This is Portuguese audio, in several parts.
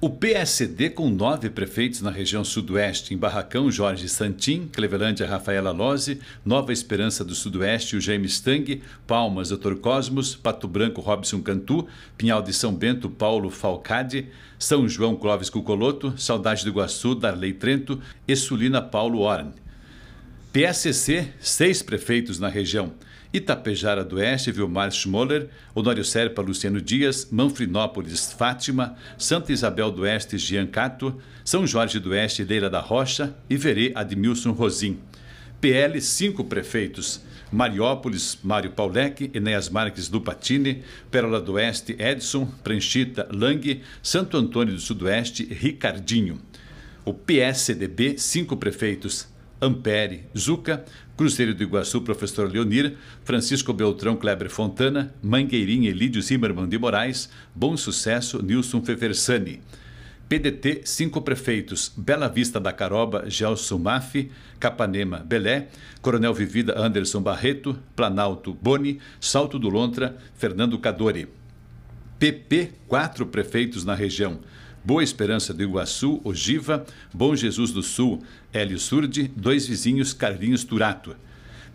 O PSD, com nove prefeitos na região sudoeste, em Barracão, Jorge Santim, Clevelândia, Rafaela Lose, Nova Esperança do Sudoeste, o James Stang, Palmas, Dr. Cosmos, Pato Branco, Robson Cantu, Pinhal de São Bento, Paulo Falcade, São João, Clóvis Cucoloto, Saudade do Iguaçu, Darley Trento e Sulina Paulo Orne. PSC, seis prefeitos na região. Itapejara do Oeste, Vilmar Schmoller, Honório Serpa, Luciano Dias, Manfrinópolis, Fátima, Santa Isabel do Oeste, Giancato, São Jorge do Oeste, Leira da Rocha, e Verê, Admilson Rosim. PL, cinco prefeitos. Mariópolis, Mário Paulec, Enéas Marques Lupatini, Pérola do Oeste, Edson, Pranchita, Lang, Santo Antônio do Sudoeste, Ricardinho. O PSDB, cinco prefeitos. Ampere, Zuca, Cruzeiro do Iguaçu, professor Leonir, Francisco Beltrão, Kleber Fontana, Mangueirinha, Elídio Zimmermann de Moraes, Bom Sucesso, Nilson Feversani. PDT, cinco prefeitos, Bela Vista da Caroba, Gelson Maff, Capanema, Belé, Coronel Vivida, Anderson Barreto, Planalto, Boni, Salto do Lontra, Fernando Cadori. PP, quatro prefeitos na região, Boa Esperança do Iguaçu, Ogiva, Bom Jesus do Sul, Hélio Surdi, dois vizinhos Carlinhos Turato.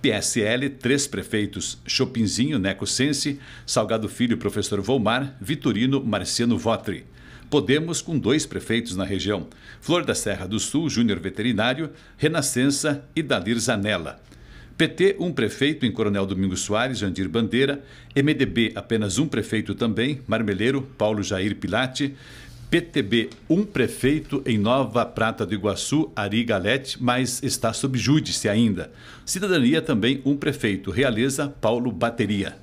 PSL, três prefeitos, Chopinzinho, Neco Sense, Salgado Filho, Professor Volmar, Vitorino, Marciano Votri. Podemos com dois prefeitos na região, Flor da Serra do Sul, Júnior Veterinário, Renascença e Dalir Zanella. PT, um prefeito em Coronel Domingos Soares, Jandir Bandeira. MDB, apenas um prefeito também, Marmeleiro, Paulo Jair Pilate. PTB, um prefeito em Nova Prata do Iguaçu, Ari Galete, mas está sob júdice ainda. Cidadania também, um prefeito. Realiza Paulo Bateria.